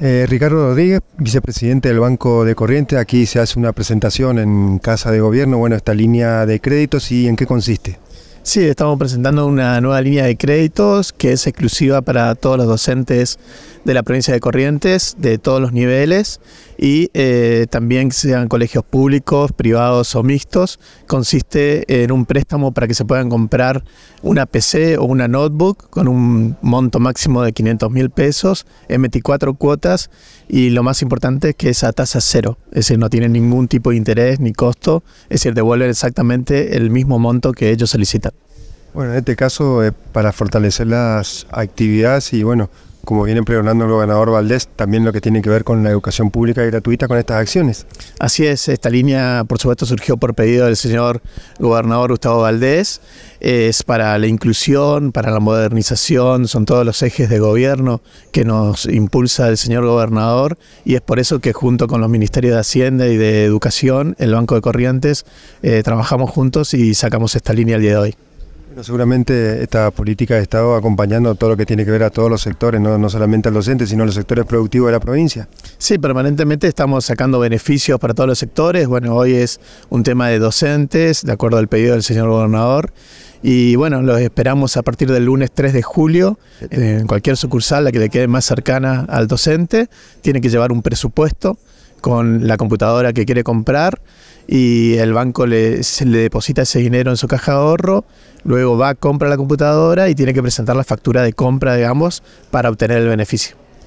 Eh, Ricardo Rodríguez, vicepresidente del Banco de Corrientes. Aquí se hace una presentación en Casa de Gobierno. Bueno, esta línea de créditos y en qué consiste. Sí, estamos presentando una nueva línea de créditos que es exclusiva para todos los docentes de la provincia de Corrientes, de todos los niveles, y eh, también también sean colegios públicos, privados o mixtos. Consiste en un préstamo para que se puedan comprar una PC o una notebook con un monto máximo de 500 mil pesos MT 4 cuotas y lo más importante es que esa tasa cero, es decir, no tiene ningún tipo de interés ni costo, es decir, devuelven exactamente el mismo monto que ellos solicitan. Bueno, en este caso, es eh, para fortalecer las actividades y bueno, como viene pregonando el gobernador Valdés, también lo que tiene que ver con la educación pública y gratuita con estas acciones. Así es, esta línea por supuesto surgió por pedido del señor gobernador Gustavo Valdés, es para la inclusión, para la modernización, son todos los ejes de gobierno que nos impulsa el señor gobernador y es por eso que junto con los ministerios de Hacienda y de Educación, el Banco de Corrientes, eh, trabajamos juntos y sacamos esta línea al día de hoy seguramente esta política ha Estado acompañando todo lo que tiene que ver a todos los sectores, no, no solamente al docente, sino a los sectores productivos de la provincia. Sí, permanentemente estamos sacando beneficios para todos los sectores. Bueno, hoy es un tema de docentes, de acuerdo al pedido del señor gobernador. Y bueno, los esperamos a partir del lunes 3 de julio en cualquier sucursal, la que le quede más cercana al docente. Tiene que llevar un presupuesto con la computadora que quiere comprar y el banco le, deposita ese dinero en su caja de ahorro, luego va, a compra la computadora y tiene que presentar la factura de compra de ambos para obtener el beneficio.